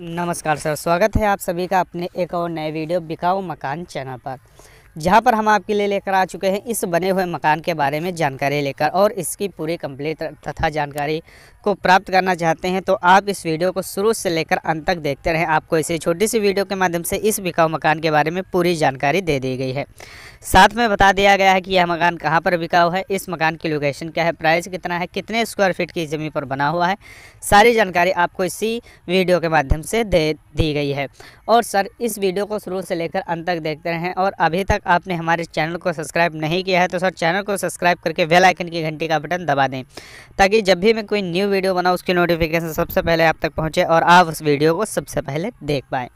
नमस्कार सर स्वागत है आप सभी का अपने एक और नए वीडियो बिकाऊ मकान चैनल पर जहाँ पर हम आपके लिए लेकर आ चुके हैं इस बने हुए मकान के बारे में जानकारी लेकर और इसकी पूरी कंप्लीट तथा जानकारी को प्राप्त करना चाहते हैं तो आप इस वीडियो को शुरू से लेकर अंत तक देखते रहें आपको इसी छोटी सी वीडियो के माध्यम से इस बिकाऊ मकान के बारे में पूरी जानकारी दे दी गई है साथ में बता दिया गया है कि यह मकान कहाँ पर बिकाऊ है इस मकान की लोकेशन क्या है प्राइस कितना है कितने स्क्वायर फीट की ज़मीन पर बना हुआ है सारी जानकारी आपको इसी वीडियो के माध्यम से दे दी गई है और सर इस वीडियो को शुरू से लेकर अंत तक देखते रहें और अभी तक आपने हमारे चैनल को सब्सक्राइब नहीं किया है तो सर चैनल को सब्सक्राइब करके वेल आइकन की घंटी का बटन दबा दें ताकि जब भी मैं कोई न्यू वीडियो बनाऊँ उसकी नोटिफिकेशन सबसे पहले आप तक पहुँचे और आप उस वीडियो को सबसे पहले देख पाएँ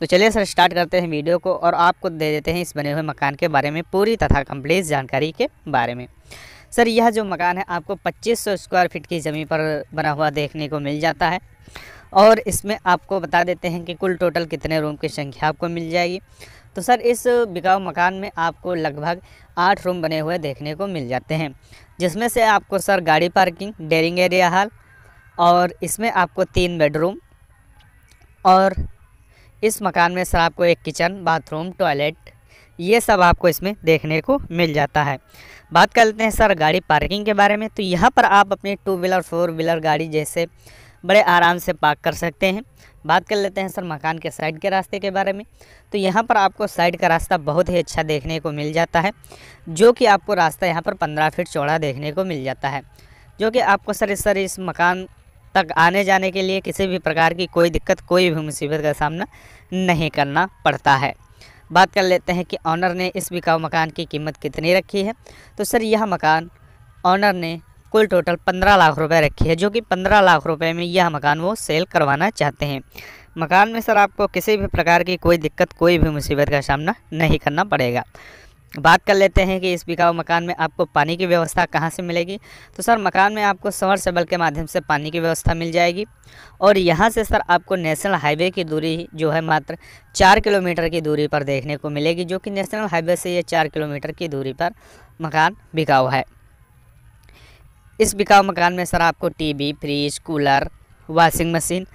तो चलिए सर स्टार्ट करते हैं वीडियो को और आपको दे देते हैं इस बने हुए मकान के बारे में पूरी तथा कम्प्लीट जानकारी के बारे में सर यह जो मकान है आपको 2500 स्क्वायर फीट की ज़मीन पर बना हुआ देखने को मिल जाता है और इसमें आपको बता देते हैं कि कुल टोटल कितने रूम की संख्या आपको मिल जाएगी तो सर इस बिकाऊ मकान में आपको लगभग आठ रूम बने हुए देखने को मिल जाते हैं जिसमें से आपको सर गाड़ी पार्किंग डेरिंग एरिया हाल और इसमें आपको तीन बेडरूम और इस मकान में सर आपको एक किचन बाथरूम टॉयलेट ये सब आपको इसमें देखने को मिल जाता है बात कर लेते हैं सर गाड़ी पार्किंग के बारे में तो यहाँ पर आप अपनी टू व्हीलर फोर व्हीलर गाड़ी जैसे बड़े आराम से पार्क कर सकते हैं बात कर लेते हैं सर मकान के साइड के रास्ते के बारे में तो यहाँ पर आपको साइड का रास्ता बहुत ही अच्छा देखने को मिल जाता है जो कि आपको रास्ता यहाँ पर पंद्रह फीट चौड़ा देखने को मिल जाता है जो कि आपको सर इस सर इस मकान तक आने जाने के लिए किसी भी प्रकार की कोई दिक्कत कोई भी मुसीबत का सामना नहीं करना पड़ता है बात कर लेते हैं कि ऑनर ने इस बिकाऊ मकान की कीमत कितनी रखी है तो सर यह मकान ऑनर ने कुल टोटल पंद्रह लाख रुपए रखी है जो कि पंद्रह लाख रुपए में यह मकान वो सेल करवाना चाहते हैं मकान में सर आपको किसी भी प्रकार की कोई दिक्कत कोई भी मुसीबत का सामना नहीं करना पड़ेगा बात कर लेते हैं कि इस बिकाऊ मकान में आपको पानी की व्यवस्था कहाँ से मिलेगी तो सर मकान में आपको सेबल के माध्यम से पानी की व्यवस्था मिल जाएगी और यहाँ से सर आपको नेशनल हाईवे की दूरी जो है मात्र चार किलोमीटर की दूरी पर देखने को मिलेगी जो कि नेशनल हाईवे से ये चार किलोमीटर की दूरी पर मकान बिकाऊ है इस बिकाऊ मकान में सर आपको TV fridge cooler washing machine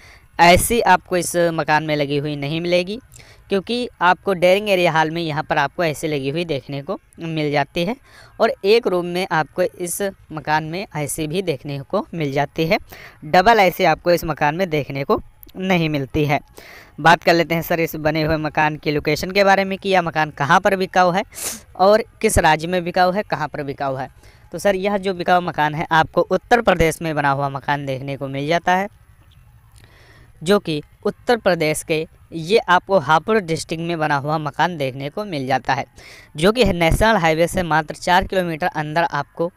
AC आपको इस मकान में लगी हुई नहीं मिलेगी क्योंकि आपको डेयरिंग एरिया हाल में यहाँ पर आपको ऐसी लगी हुई देखने को मिल जाती है और एक रूम में आपको इस मकान में ऐसी भी देखने को मिल जाती है डबल ऐसी आपको इस मकान में देखने को नहीं मिलती है बात कर लेते हैं सर इस बने हुए मकान की लोकेशन के बारे में कि यह मकान कहाँ पर बिकाऊ है और किस राज्य में बिकाऊ है कहाँ पर बिकाऊ है तो सर यह जो बिकाऊ मकान है आपको उत्तर प्रदेश में बना हुआ मकान देखने को मिल जाता है जो कि उत्तर प्रदेश के ये आपको हापुड़ डिस्ट्रिक्ट में बना हुआ मकान देखने को मिल जाता है जो कि नेशनल हाईवे से मात्र चार किलोमीटर अंदर आपको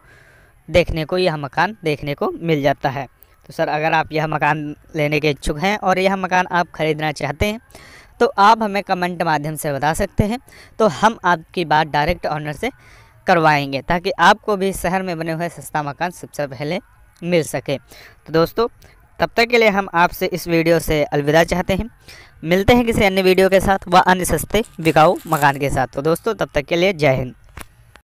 देखने को यह मकान देखने को मिल जाता है तो सर अगर आप यह मकान लेने के इच्छुक हैं और यह मकान आप ख़रीदना चाहते हैं तो आप हमें कमेंट माध्यम से बता सकते हैं तो हम आपकी बात डायरेक्ट ऑनर से करवाएंगे ताकि आपको भी शहर में बने हुए सस्ता मकान सबसे पहले मिल सके तो दोस्तों तब तक के लिए हम आपसे इस वीडियो से अलविदा चाहते हैं मिलते हैं किसी अन्य वीडियो के साथ व अन्य सस्ते बिकाऊ मकान के साथ तो दोस्तों तब तक के लिए जय हिंद